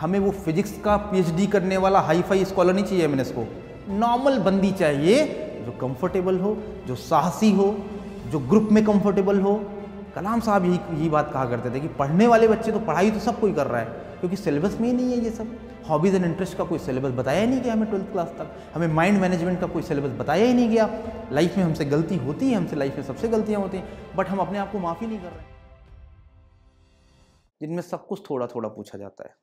हमें वो फिजिक्स का पीएचडी करने वाला हाई फाई स्कॉलर नहीं चाहिए एम को नॉर्मल बंदी चाहिए जो कंफर्टेबल हो जो साहसी हो जो ग्रुप में कंफर्टेबल हो कलाम साहब यही यही बात कहा करते थे कि पढ़ने वाले बच्चे तो पढ़ाई तो सब कोई कर रहा है क्योंकि सिलेबस में ही नहीं है ये सब हॉबीज़ एंड इंटरेस्ट का कोई सिलेबस बताया नहीं गया हमें ट्वेल्थ क्लास तक हमें माइंड मैनेजमेंट का कोई सिलेबस बताया ही नहीं गया लाइफ में हमसे गलती होती है हमसे लाइफ में सबसे गलतियाँ होती हैं बट हम अपने आप को माफ़ी नहीं कर रहे जिनमें सब कुछ थोड़ा थोड़ा पूछा जाता है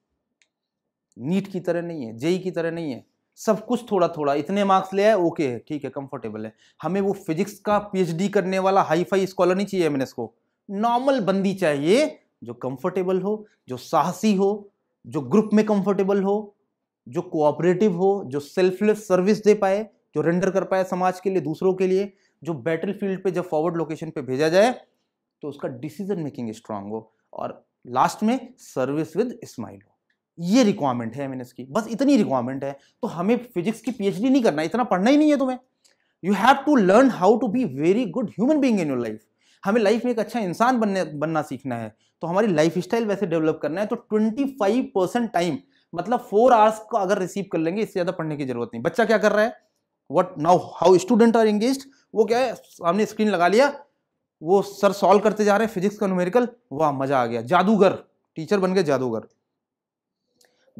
नीट की तरह नहीं है जेई की तरह नहीं है सब कुछ थोड़ा थोड़ा इतने मार्क्स ले आए ओके है ठीक है कंफर्टेबल है हमें वो फिजिक्स का पीएचडी करने वाला हाई फाई स्कॉलर नहीं चाहिए मैंने को नॉर्मल बंदी चाहिए जो कंफर्टेबल हो जो साहसी हो जो ग्रुप में कंफर्टेबल हो जो कोऑपरेटिव हो जो सेल्फलेस सर्विस दे पाए जो रेंडर कर पाए समाज के लिए दूसरों के लिए जो बैटल फील्ड पर जब फॉरवर्ड लोकेशन पर भेजा जाए तो उसका डिसीजन मेकिंग स्ट्रांग हो और लास्ट में सर्विस विद स्माइल हो ये रिक्वायरमेंट है एम की बस इतनी रिक्वायरमेंट है तो हमें फिजिक्स की पीएचडी नहीं करना इतना पढ़ना ही नहीं है तुम्हें you have to learn how to be very good human being in your life हमें लाइफ में एक अच्छा इंसान बनने बनना सीखना है तो हमारी लाइफ स्टाइल वैसे डेवलप करना है तो ट्वेंटी फाइव परसेंट टाइम मतलब फोर आवर्स को अगर रिसीव कर लेंगे इससे ज़्यादा पढ़ने की जरूरत नहीं बच्चा क्या कर रहा है what now how student are engage वो क्या है सामने स्क्रीन लगा लिया वो सर सॉल्व करते जा रहे हैं फिजिक्स का न्यूमेरिकल वाह मज़ा आ गया जादूगर टीचर बन गए जादूगर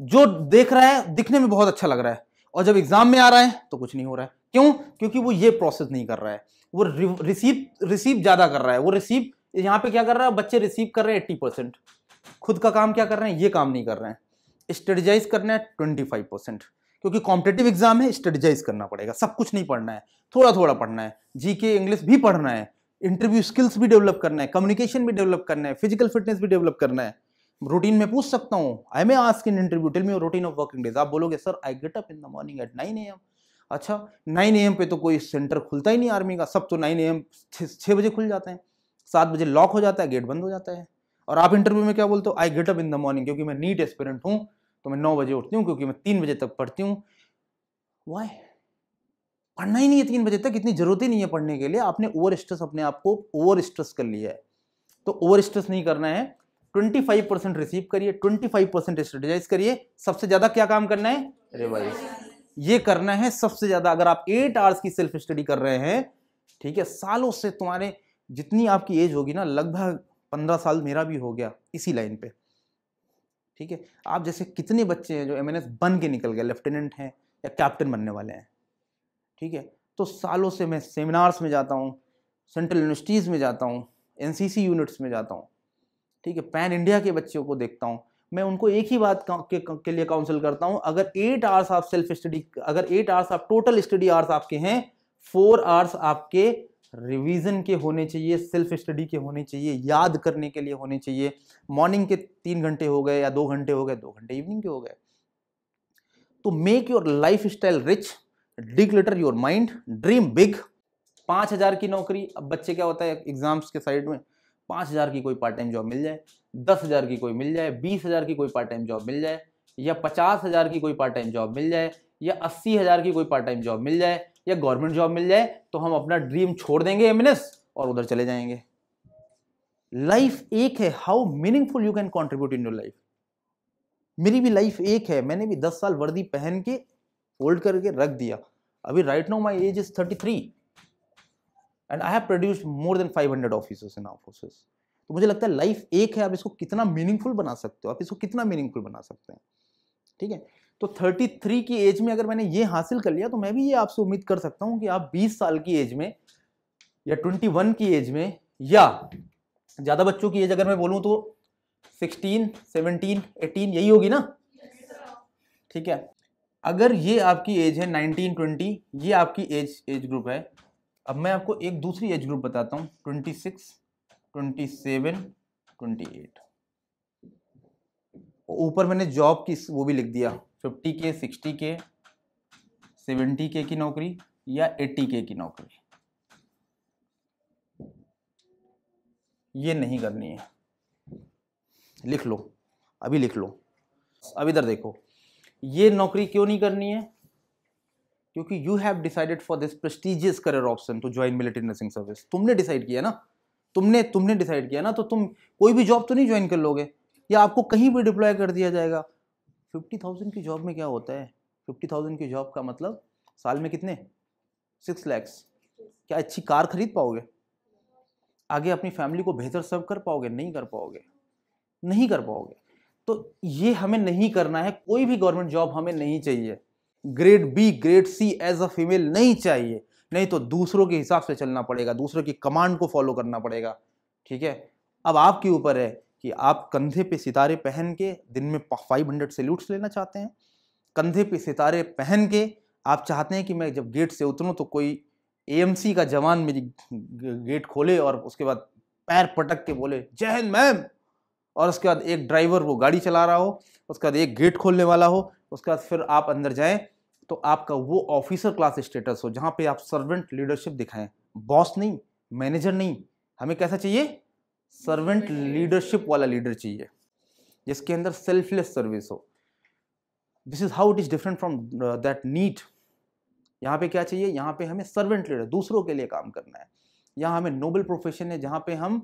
जो देख रहा है दिखने में बहुत अच्छा लग रहा है और जब एग्जाम में आ रहा है तो कुछ नहीं हो रहा है क्यों क्योंकि वो ये प्रोसेस नहीं कर रहा है वो रिसीव रिसीव ज़्यादा कर रहा है वो रिसीव यहाँ पे क्या कर रहा है बच्चे रिसीव कर रहे हैं एट्टी परसेंट खुद का काम क्या कर रहे हैं ये काम नहीं कर रहे हैं स्टडीजाइज करना है ट्वेंटी फाइव परसेंट क्योंकि कॉम्पिटेटिव एग्जाम है स्टडीजाइज करना पड़ेगा सब कुछ नहीं पढ़ना है थोड़ा थोड़ा पढ़ना है जीके इंग्लिश भी पढ़ना है इंटरव्यू स्किल्स भी डेवलप करना है कम्युनिकेशन भी डेवलप करना है फिजिकल फिटनेस भी डेवलप करना है रूटीन में पूछ सकता हूँ I may ask in interview tell me your routine of working days आप बोलोगे sir I get up in the morning at nine A M अच्छा नाइन ए एम पे तो कोई सेंटर खुलता ही नहीं आर्मी का सब तो नाइन ए एम छः बजे खुल जाते हैं सात बजे लॉक हो जाता है गेट बंद हो जाता है और आप इंटरव्यू में क्या बोलते हो I get up in the morning क्योंकि मैं नीट एस्पिरेंट हूँ तो मैं नौ बजे उठती हूँ क्योंकि मैं तीन बजे तक पढ़ती हूँ वाई पढ़ना ही नहीं है तीन बजे तक इतनी ज़रूरत ही नहीं है पढ़ने के लिए आपने ओवर स्ट्रेस अपने आप को ओवर स्ट्रेस कर लिया है तो ओवर स्ट्रेस नहीं करना है ट्वेंटी फाइव परसेंट रिसीव करिए ट्वेंटी फाइव परसेंट स्ट्रेटेजाइज करिए सबसे ज़्यादा क्या काम करना है रिवाइज ये करना है सबसे ज़्यादा अगर आप एट आवर्स की सेल्फ स्टडी कर रहे हैं ठीक है सालों से तुम्हारे जितनी आपकी एज होगी ना लगभग पंद्रह साल मेरा भी हो गया इसी लाइन पे ठीक है आप जैसे कितने बच्चे हैं जो एम बन के निकल गए लेफ्टिनेंट हैं या कैप्टन बनने वाले हैं ठीक है तो सालों से मैं सेमिनार्स में जाता हूँ सेंट्रल यूनिवर्सिटीज़ में जाता हूँ एन यूनिट्स में जाता हूँ ठीक है पैन इंडिया के बच्चों को देखता हूँ मैं उनको एक ही बात के, के लिए काउंसिल करता हूँ अगर eight hours of self study अगर eight hours of total study hours आपके हैं फोर आवर्स आपके रिवीजन के होने चाहिए सेल्फ स्टडी के होने चाहिए याद करने के लिए होने चाहिए मॉर्निंग के तीन घंटे हो गए या दो घंटे हो गए दो घंटे इवनिंग के हो गए तो make your life style rich letter your mind dream big पाँच हज़ार की नौकरी अब बच्चे क्या होता है एग्जाम्स के साइड में पाँच हज़ार की कोई पार्ट टाइम जॉब मिल जाए दस हज़ार की कोई मिल जाए बीस हज़ार की कोई पार्ट टाइम जॉब मिल जाए या पचास हज़ार की कोई पार्ट टाइम जॉब मिल जाए या अस्सी हज़ार की कोई पार्ट टाइम जॉब मिल जाए या गवर्नमेंट जॉब मिल जाए तो हम अपना ड्रीम छोड़ देंगे एम और उधर चले जाएंगे लाइफ एक है how meaningful you can contribute in your life मेरी भी लाइफ एक है मैंने भी दस साल वर्दी पहन के फोल्ड करके रख दिया अभी right now my age is thirty three and I have produce more than 500 officers in our forces तो मुझे लगता है लाइफ एक है आप इसको कितना मीनिंगफुल बना सकते हो आप इसको कितना मीनिंगफुल बना सकते हैं ठीक है तो 33 की एज में अगर मैंने ये हासिल कर लिया तो मैं भी ये आपसे उम्मीद कर सकता हूँ कि आप 20 साल की एज में या 21 की एज में या ज़्यादा बच्चों की एज अगर मैं बोलूँ तो 16, 17, 18 यही होगी ना ठीक है अगर ये आपकी एज है 19, 20 ये आपकी एज एज ग्रुप है अब मैं आपको एक दूसरी एज ग्रुप बताता हूँ twenty six twenty seven twenty eight ऊपर मैंने जॉब की वो भी लिख दिया फिफ्टी के सिक्सटी के सेवेंटी के की नौकरी या एट्टी के की नौकरी ये नहीं करनी है लिख लो अभी लिख लो अब इधर देखो ये नौकरी क्यों नहीं करनी है क्योंकि you have decided for this prestigious career option to join military nursing service तुमने डिसाइड किया ना तुमने तुमने डिसाइड किया ना तो तुम कोई भी जॉब तो नहीं ज्वाइन कर लोगे या आपको कहीं भी डिप्लॉय कर दिया जाएगा फिफ्टी थाउजेंड की जॉब में क्या होता है फिफ्टी थाउजेंड की जॉब का मतलब साल में कितने सिक्स लैक्स क्या अच्छी कार खरीद पाओगे आगे अपनी फैमिली को बेहतर सर्व कर पाओगे नहीं कर पाओगे नहीं कर पाओगे तो ये हमें नहीं करना है कोई भी गवर्नमेंट जॉब हमें नहीं चाहिए grade B grade C as a female नहीं चाहिए नहीं तो दूसरों के हिसाब से चलना पड़ेगा दूसरों की कमांड को फॉलो करना पड़ेगा ठीक है अब आपके ऊपर है कि आप कंधे पे सितारे पहन के दिन में फाइव हंड्रेड सेल्यूट्स लेना चाहते हैं कंधे पे सितारे पहन के आप चाहते हैं कि मैं जब गेट से उतरूँ तो कोई ए का जवान मेरी गेट खोले और उसके बाद पैर पटक के बोले जय हिंद मैम और उसके बाद एक ड्राइवर वो गाड़ी चला रहा हो उसके बाद एक गेट खोलने वाला हो उसके बाद फिर आप अंदर जाएं तो आपका वो ऑफिसर क्लास स्टेटस हो जहाँ पे आप सर्वेंट लीडरशिप दिखाएं बॉस नहीं मैनेजर नहीं हमें कैसा चाहिए सर्वेंट लीडरशिप वाला लीडर चाहिए जिसके अंदर सेल्फलेस सर्विस हो this is how it is different from that NEET यहाँ पे क्या चाहिए यहाँ पे हमें सर्वेंट लीडर दूसरों के लिए काम करना है यहाँ हमें नोबल प्रोफेशन है जहाँ पे हम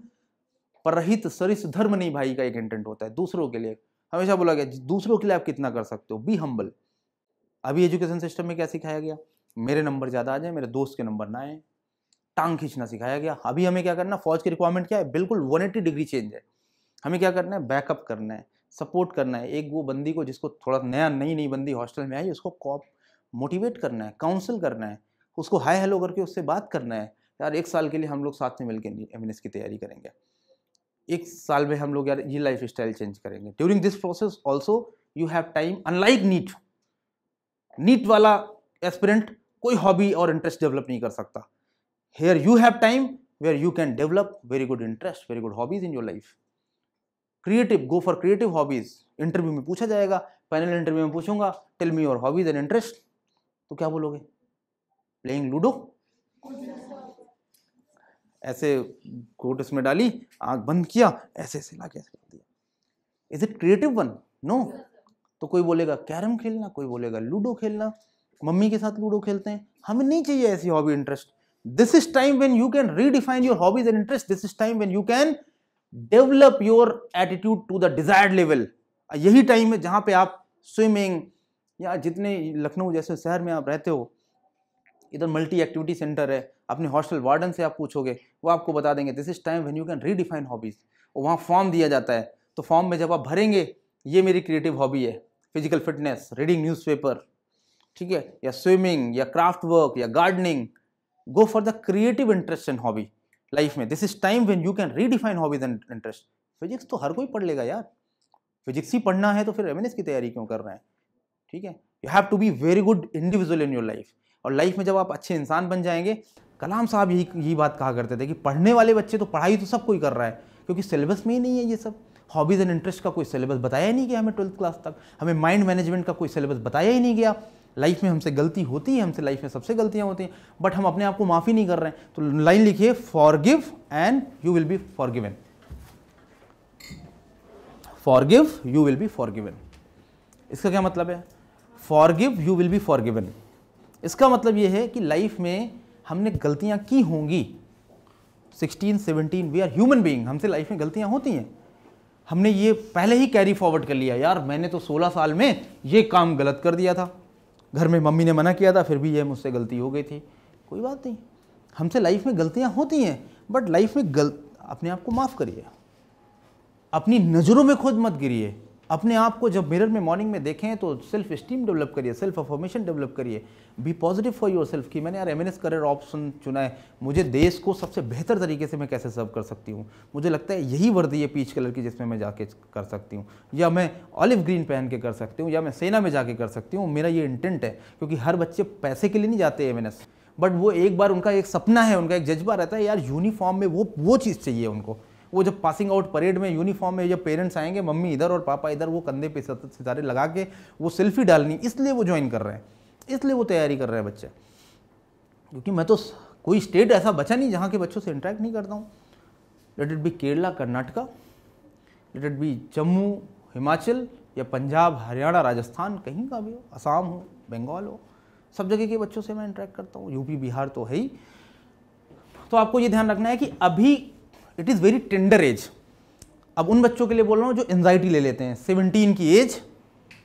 परहित सरिस धर्म नहीं भाई का एक इंटेंट होता है दूसरों के लिए हमेशा बोला गया दूसरों के लिए आप कितना कर सकते हो बी हम्बल अभी एजुकेशन सिस्टम में क्या सिखाया गया मेरे नंबर ज़्यादा आ जाए मेरे दोस्त के नंबर ना आए टांग खींचना सिखाया गया अभी हमें क्या करना फौज की रिक्वायरमेंट क्या है बिल्कुल 180 डिग्री चेंज है हमें क्या करना है बैकअप करना है सपोर्ट करना है एक वो बंदी को जिसको थोड़ा नया नई नई बंदी हॉस्टल में आई उसको कॉप मोटिवेट करना है काउंसिल करना है उसको हाई हेलो करके उससे बात करना है यार एक साल के लिए हम लोग साथ में मिलकर एम की तैयारी करेंगे एक साल में हम लोग यार ये लाइफ स्टाइल चेंज करेंगे during this process also you have time unlike NEET NEET वाला एस्पिरेंट कोई हॉबी और इंटरेस्ट डेवलप नहीं कर सकता here you have time where you can develop very good interest very good hobbies in your life creative go for creative hobbies interview में पूछा जाएगा final interview में पूछूंगा tell me your hobbies and interest तो क्या बोलोगे playing ludo ऐसे coat उसमें डाली आंख बंद किया ऐसे ऐसे लाके ऐसे कर दिया is it creative one no तो कोई बोलेगा कैरम खेलना कोई बोलेगा लूडो खेलना मम्मी के साथ लूडो खेलते हैं हमें नहीं चाहिए ऐसी hobby interest this is time when you can redefine your hobbies and interest this is time when you can develop your attitude to the desired level यही टाइम है जहाँ पे आप स्विमिंग या जितने लखनऊ जैसे शहर में आप रहते हो इधर मल्टी एक्टिविटी सेंटर है अपने हॉस्टल वार्डन से आप पूछोगे वो आपको बता देंगे this is time when you can redefine hobbies वहाँ फॉर्म दिया जाता है तो फॉर्म में जब आप भरेंगे ये मेरी क्रिएटिव हॉबी है फिजिकल फिटनेस रीडिंग न्यूज़पेपर ठीक है या स्विमिंग या क्राफ्ट वर्क या gardening go for the creative interest and hobby life में this is time when you can redefine hobbies and interest physics तो हर कोई पढ़ लेगा यार फिजिक्स ही पढ़ना है तो फिर एम की तैयारी क्यों कर रहे हैं ठीक है you have to be very good individual in your life और लाइफ में जब आप अच्छे इंसान बन जाएंगे कलाम साहब यही यही बात कहा करते थे कि पढ़ने वाले बच्चे तो पढ़ाई तो सब कोई कर रहा है क्योंकि सिलेबस में ही नहीं है ये सब हॉबीज़ एंड इंटरेस्ट का कोई सिलेबस बताया ही नहीं गया हमें ट्वेल्थ क्लास तक हमें माइंड मैनेजमेंट का कोई सिलेबस बताया ही नहीं गया लाइफ में हमसे गलती होती है हमसे लाइफ में सबसे गलतियां होती हैं बट हम अपने आप को माफ़ी नहीं कर रहे हैं तो लाइन लिखिए forgive and you will be for forgive you will be forgiven इसका क्या मतलब है forgive you will be forgiven इसका मतलब ये है कि लाइफ में हमने गलतियां की होंगी 16, 17 वी आर ह्यूमन बींग हमसे लाइफ में गलतियां होती हैं हमने ये पहले ही कैरी फॉरवर्ड कर लिया यार मैंने तो 16 साल में ये काम गलत कर दिया था घर में मम्मी ने मना किया था फिर भी ये मुझसे गलती हो गई थी कोई बात नहीं हमसे लाइफ में गलतियाँ होती हैं बट लाइफ में गल अपने आप को माफ़ करिए अपनी नज़रों में खुद मत गिरिए अपने आप को जब मिरर में मॉर्निंग में देखें तो सेल्फ स्टीम डेवलप करिए सेल्फ अफॉर्मेशन डेवलप करिए be positive for yourself कि मैंने यार एम करियर ऑप्शन चुना है मुझे देश को सबसे बेहतर तरीके से मैं कैसे सर्व कर सकती हूँ मुझे लगता है यही वर्दी है पीच कलर की जिसमें मैं जाके कर सकती हूँ या मैं ऑलिव ग्रीन पहन के कर सकती हूँ या मैं सेना में जाके कर सकती हूँ मेरा ये इंटेंट है क्योंकि हर बच्चे पैसे के लिए नहीं जाते एम बट वो एक बार उनका एक सपना है उनका एक जज्बा रहता है यार यूनिफॉर्म में वो वो चीज़ चाहिए उनको वो जब पासिंग आउट परेड में यूनिफॉर्म में जब पेरेंट्स आएंगे मम्मी इधर और पापा इधर वो कंधे पे सितारे लगा के वो सेल्फी डालनी इसलिए वो ज्वाइन कर रहे हैं इसलिए वो तैयारी कर रहे हैं बच्चे क्योंकि मैं तो कोई स्टेट ऐसा बचा नहीं जहाँ के बच्चों से इंटरेक्ट नहीं करता हूँ let it be Kerala Karnataka let it be Jammu Himachal या पंजाब हरियाणा राजस्थान कहीं का भी हो असम हो बंगाल हो सब जगह के बच्चों से मैं इंटरेक्ट करता हूँ यूपी बिहार तो है ही तो आपको ये ध्यान रखना है कि अभी it is very tender age अब उन बच्चों के लिए बोल रहा हूँ जो एनजाइटी ले लेते हैं सेवनटीन की एज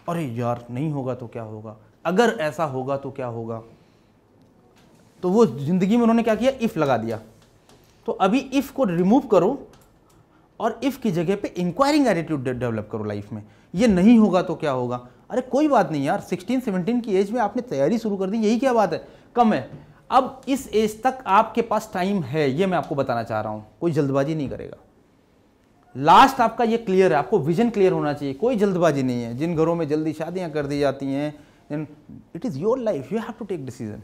अरे यार नहीं होगा तो क्या होगा अगर ऐसा होगा तो क्या होगा तो वो ज़िंदगी में उन्होंने क्या किया इफ़ लगा दिया तो अभी इफ़ को रिमूव करो और इफ़ की जगह पे इंक्वायरिंग एटीट्यूड डेवलप करो लाइफ में ये नहीं होगा तो क्या होगा अरे कोई बात नहीं यार 16, 17 की एज में आपने तैयारी शुरू कर दी यही क्या बात है कम है अब इस एज तक आपके पास टाइम है ये मैं आपको बताना चाह रहा हूँ कोई जल्दबाजी नहीं करेगा लास्ट आपका ये क्लियर है आपको विजन क्लियर होना चाहिए कोई जल्दबाजी नहीं है जिन घरों में जल्दी शादियाँ कर दी जाती हैं it is your life you have to take decision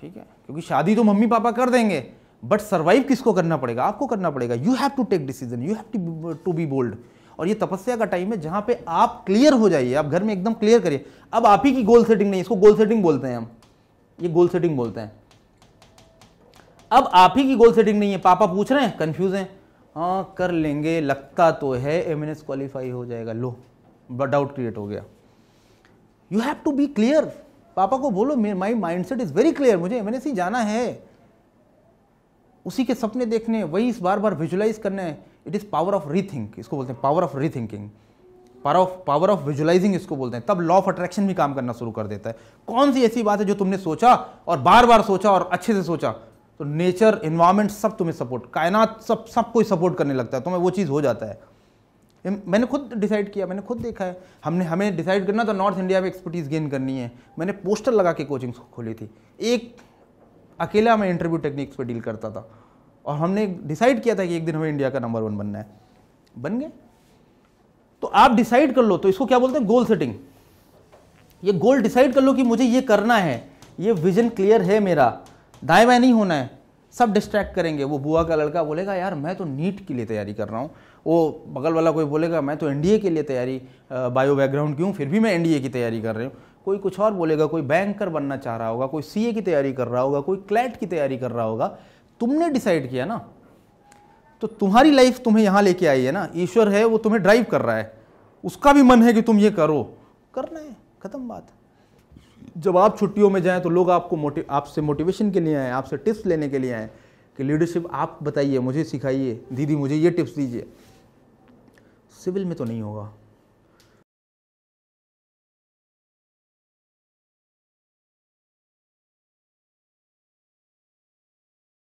ठीक है क्योंकि शादी तो मम्मी पापा कर देंगे बट सर्वाइव किसको करना पड़ेगा आपको करना पड़ेगा you have to take decision you have to to be bold और ये तपस्या का टाइम है जहां पे आप क्लियर हो जाइए आप घर में एकदम क्लियर करिए अब आप ही की गोल सेटिंग नहीं इसको गोल सेटिंग बोलते हैं हम ये गोल सेटिंग बोलते हैं अब आप ही की गोल सेटिंग नहीं है पापा पूछ रहे हैं कंफ्यूज हैं हाँ कर लेंगे लगता तो है एम क्वालिफाई हो जाएगा लो डाउट क्रिएट हो गया you have to be clear पापा को बोलो my mind set is very clear मुझे एम ही जाना है उसी के सपने देखने वही इस बार बार विजुलाइज करने it is power of rethink इसको बोलते हैं power of rethinking power of power of visualising इसको बोलते हैं तब लॉ ऑफ अट्रैक्शन भी काम करना शुरू कर देता है कौन सी ऐसी बात है जो तुमने सोचा और बार बार सोचा और अच्छे से सोचा तो नेचर इन्वायरमेंट सब तुम्हें सपोर्ट कायनात सब सब कोई सपोर्ट करने लगता है तुम्हें वो चीज़ हो जाता है मैंने खुद डिसाइड किया मैंने खुद देखा है हमने हमें डिसाइड करना तो नॉर्थ इंडिया में एक्सपर्टीज़ गेन करनी है मैंने पोस्टर लगा के कोचिंग खोली थी एक अकेला मैं इंटरव्यू टेक्निक्स पर डील करता था और हमने डिसाइड किया था कि एक दिन हमें इंडिया का नंबर वन बनना है बन गए तो आप डिसाइड कर लो तो इसको क्या बोलते हैं गोल सेटिंग ये गोल डिसाइड कर लो कि मुझे ये करना है ये विजन क्लियर है मेरा दाएं बाएं नहीं होना है सब डिस्ट्रैक्ट करेंगे वो बुआ का लड़का बोलेगा यार मैं तो नीट के लिए तैयारी कर रहा हूँ वो बगल वाला कोई बोलेगा मैं तो एनडीए के लिए तैयारी बायो बैकग्राउंड की हूँ फिर भी मैं एनडीए की तैयारी कर रही हूँ कोई कुछ और बोलेगा कोई बैंकर बनना चाह रहा होगा कोई सीए की तैयारी कर रहा होगा कोई क्लैट की तैयारी कर रहा होगा तुमने डिसाइड किया ना तो तुम्हारी लाइफ तुम्हें यहाँ लेके आई है ना ईश्वर है वो तुम्हें ड्राइव कर रहा है उसका भी मन है कि तुम ये करो करना है ख़त्म बात जब आप छुट्टियों में जाएं तो लोग आपको मोटि आपसे मोटिवेशन के लिए आएँ आपसे टिप्स लेने के लिए आएँ कि लीडरशिप आप बताइए मुझे सिखाइए दीदी मुझे ये टिप्स दीजिए सिविल में तो नहीं होगा